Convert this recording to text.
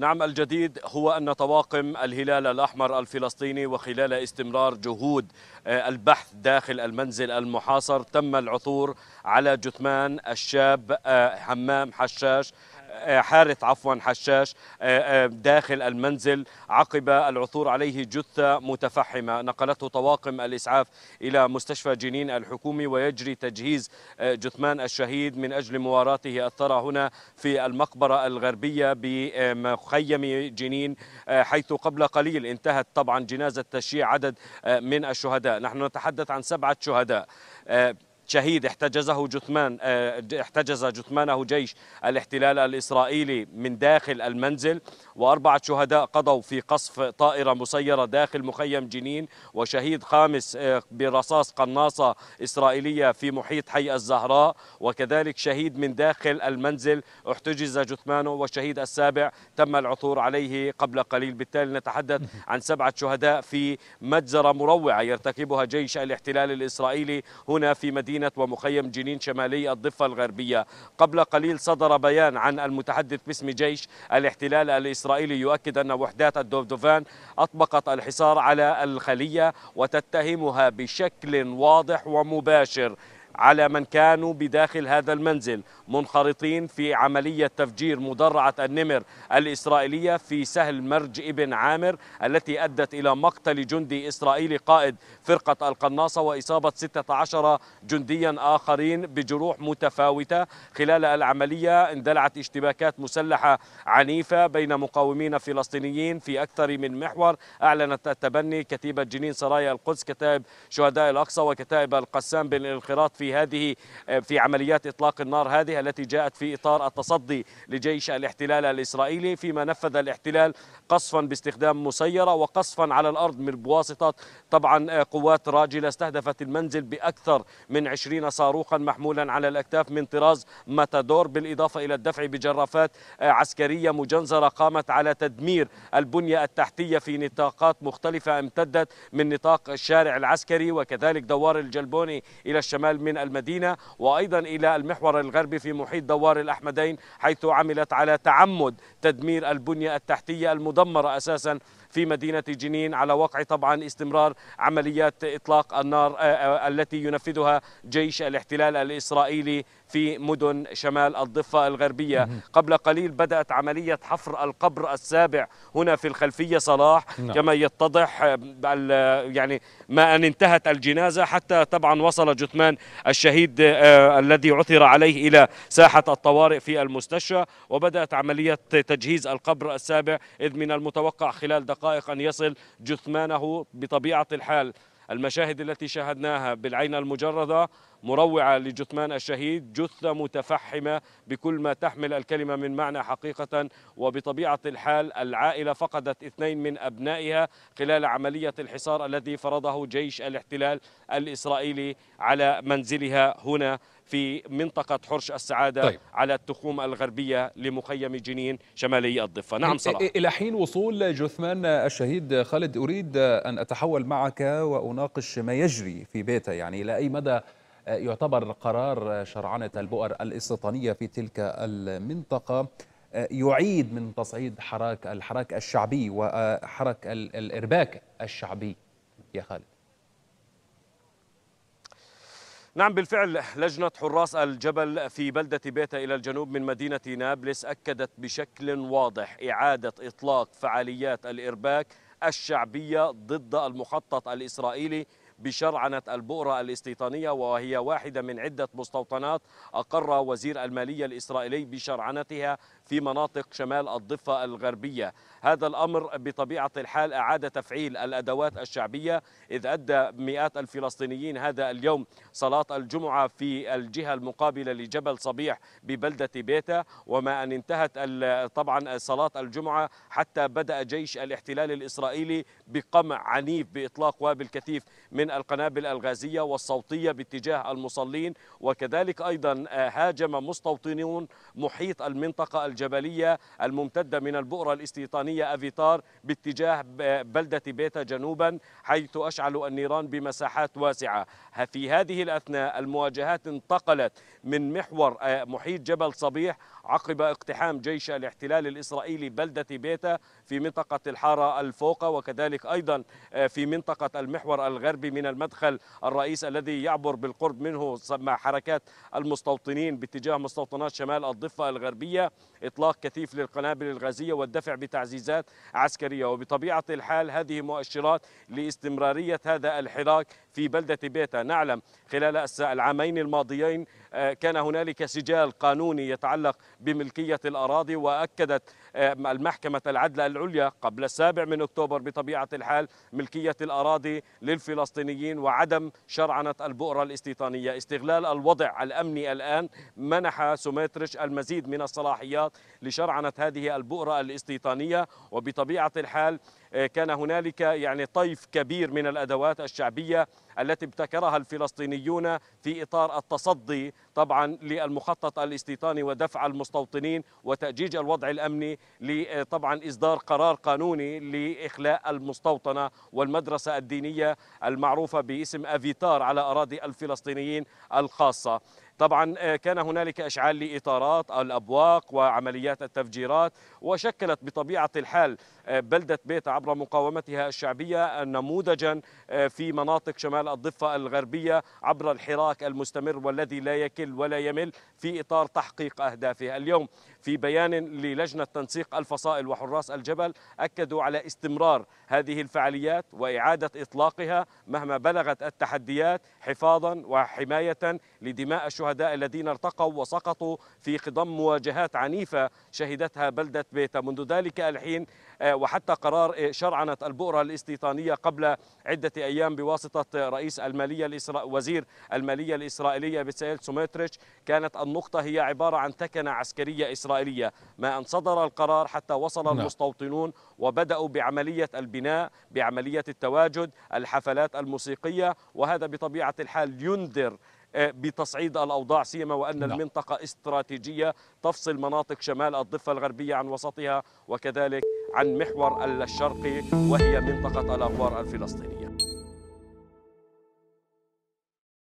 نعم الجديد هو أن طواقم الهلال الأحمر الفلسطيني وخلال استمرار جهود آه، البحث داخل المنزل المحاصر تم العثور على جثمان الشاب آه، حمام حشاش آه، آه، حارث عفوا حشاش آه، داخل المنزل عقب العثور عليه جثة متفحمة نقلته طواقم الإسعاف إلى مستشفى جنين الحكومي ويجري تجهيز جثمان الشهيد من أجل مواراته الثرى هنا في المقبرة الغربية بمخيم جنين حيث قبل قليل انتهت طبعا جنازة تشييع عدد من الشهداء نحن نتحدث عن سبعة شهداء شهيد احتجزه جثمان آه، احتجز جثمانه جيش الاحتلال الإسرائيلي من داخل المنزل وأربعة شهداء قضوا في قصف طائرة مسيرة داخل مخيم جنين وشهيد خامس آه، برصاص قناصة إسرائيلية في محيط حي الزهراء وكذلك شهيد من داخل المنزل احتجز جثمانه والشهيد السابع تم العثور عليه قبل قليل بالتالي نتحدث عن سبعة شهداء في مجزرة مروعة يرتكبها جيش الاحتلال الإسرائيلي هنا في مدينة مدينة ومخيم جنين شمالي الضفة الغربية قبل قليل صدر بيان عن المتحدث باسم جيش الاحتلال الإسرائيلي يؤكد أن وحدات الدوفدوفان أطبقت الحصار على الخلية وتتهمها بشكل واضح ومباشر على من كانوا بداخل هذا المنزل منخرطين في عملية تفجير مدرعة النمر الإسرائيلية في سهل مرج ابن عامر التي أدت إلى مقتل جندي إسرائيلي قائد فرقة القناصة وإصابة 16 جنديا آخرين بجروح متفاوتة خلال العملية اندلعت اشتباكات مسلحة عنيفة بين مقاومين فلسطينيين في أكثر من محور أعلنت التبني كتيبة جنين سرايا القدس كتائب شهداء الأقصى وكتائب القسام بالانخراط في هذه آه، في عمليات إطلاق النار هذه التي جاءت في إطار التصدي لجيش الاحتلال الإسرائيلي فيما نفذ الاحتلال قصفا باستخدام مسيرة وقصفا على الأرض من بواسطة طبعا آه، قوات راجلة استهدفت المنزل بأكثر من 20 صاروخا محمولا على الأكتاف من طراز ماتادور بالإضافة إلى الدفع بجرافات آه، عسكرية مجنزرة قامت على تدمير البنية التحتية في نطاقات مختلفة امتدت من نطاق الشارع العسكري وكذلك دوار الجلبوني إلى الشمال من المدينة وأيضا إلى المحور الغربي في محيط دوار الأحمدين حيث عملت على تعمد تدمير البنية التحتية المدمرة أساسا في مدينة جنين على وقع طبعا استمرار عمليات إطلاق النار آه، آه، التي ينفذها جيش الاحتلال الإسرائيلي في مدن شمال الضفة الغربية قبل قليل بدأت عملية حفر القبر السابع هنا في الخلفية صلاح نعم. كما يتضح آه، يعني ما أن انتهت الجنازة حتى طبعا وصل جثمان الشهيد الذي عثر عليه إلى ساحة الطوارئ في المستشفى وبدأت عملية تجهيز القبر السابع إذ من المتوقع خلال دقائق دقائق أن يصل جثمانه بطبيعة الحال المشاهد التي شاهدناها بالعين المجردة مروعة لجثمان الشهيد جثة متفحمة بكل ما تحمل الكلمة من معنى حقيقة وبطبيعة الحال العائلة فقدت اثنين من أبنائها خلال عملية الحصار الذي فرضه جيش الاحتلال الإسرائيلي على منزلها هنا في منطقة حرش السعادة طيب. على التخوم الغربية لمخيم جنين شمالي الضفة نعم صلاح إلى حين وصول جثمان الشهيد خالد أريد أن أتحول معك وأناقش ما يجري في بيته يعني إلى أي مدى يعتبر قرار شرعنة البؤر الاستيطانية في تلك المنطقة يعيد من تصعيد حراك الحراك الشعبي وحراك الإرباك الشعبي يا خالد نعم بالفعل لجنة حراس الجبل في بلدة بيتا إلى الجنوب من مدينة نابلس أكدت بشكل واضح إعادة إطلاق فعاليات الإرباك الشعبية ضد المخطط الإسرائيلي بشرعنة البؤرة الاستيطانية وهي واحدة من عدة مستوطنات أقر وزير المالية الإسرائيلي بشرعنتها في مناطق شمال الضفة الغربية هذا الأمر بطبيعة الحال أعاد تفعيل الأدوات الشعبية إذ أدى مئات الفلسطينيين هذا اليوم صلاة الجمعة في الجهة المقابلة لجبل صبيح ببلدة بيتا وما أن انتهت طبعا صلاة الجمعة حتى بدأ جيش الاحتلال الإسرائيلي بقمع عنيف بإطلاق وابل كثيف من من القنابل الغازية والصوتية باتجاه المصلين وكذلك أيضا آه، هاجم مستوطنون محيط المنطقة الجبلية الممتدة من البؤرة الاستيطانية أفيتار باتجاه بلدة بيتا جنوبا حيث أشعلوا النيران بمساحات واسعة في هذه الأثناء المواجهات انتقلت من محور آه، محيط جبل صبيح عقب اقتحام جيش الاحتلال الإسرائيلي بلدة بيتا في منطقة الحارة الفوقة وكذلك أيضا آه، في منطقة المحور الغربي من المدخل الرئيس الذي يعبر بالقرب منه مع حركات المستوطنين باتجاه مستوطنات شمال الضفة الغربية إطلاق كثيف للقنابل الغازية والدفع بتعزيزات عسكرية وبطبيعة الحال هذه مؤشرات لاستمرارية هذا الحراك في بلدة بيتا نعلم خلال العامين الماضيين آه، كان هنالك سجال قانوني يتعلق بملكية الأراضي وأكدت آه، المحكمة العدل العليا قبل السابع من أكتوبر بطبيعة الحال ملكية الأراضي للفلسطينيين وعدم شرعنة البؤرة الاستيطانية استغلال الوضع الأمني الآن منح سوميترش المزيد من الصلاحيات لشرعنة هذه البؤرة الاستيطانية وبطبيعة الحال آه، كان هنالك يعني طيف كبير من الأدوات الشعبية التي ابتكرها الفلسطينيون في إطار التصدي طبعا للمخطط الاستيطاني ودفع المستوطنين وتأجيج الوضع الأمني لطبعا إصدار قرار قانوني لإخلاء المستوطنة والمدرسة الدينية المعروفة باسم أفيتار على أراضي الفلسطينيين الخاصة طبعا آه، كان هنالك اشعال لاطارات الابواق وعمليات التفجيرات وشكلت بطبيعه الحال آه، بلده بيت عبر مقاومتها الشعبيه نموذجا آه، في مناطق شمال شمال الضفة الغربية عبر الحراك المستمر والذي لا يكل ولا يمل في إطار تحقيق أهدافه اليوم في بيان للجنة تنسيق الفصائل وحراس الجبل أكدوا على استمرار هذه الفعاليات وإعادة إطلاقها مهما بلغت التحديات حفاظا وحماية لدماء الشهداء الذين ارتقوا وسقطوا في خضم مواجهات عنيفة شهدتها بلدة بيتا منذ ذلك الحين آه، وحتى قرار شرعنة البؤرة الاستيطانية قبل عدة أيام بواسطة رئيس المالية الإسرا... وزير المالية الإسرائيلية بتسائل سوميتريتش كانت النقطة هي عبارة عن تكنة عسكرية إسرائيلية الإسرائيلية ما أن صدر القرار حتى وصل نعم. المستوطنون وبدأوا بعملية البناء بعملية التواجد الحفلات الموسيقية وهذا بطبيعة الحال ينذر آه، بتصعيد الأوضاع سيما وأن نعم. المنطقة استراتيجية تفصل مناطق شمال الضفة الغربية عن وسطها وكذلك عن محور الشرقي وهي منطقة الأغوار الفلسطينية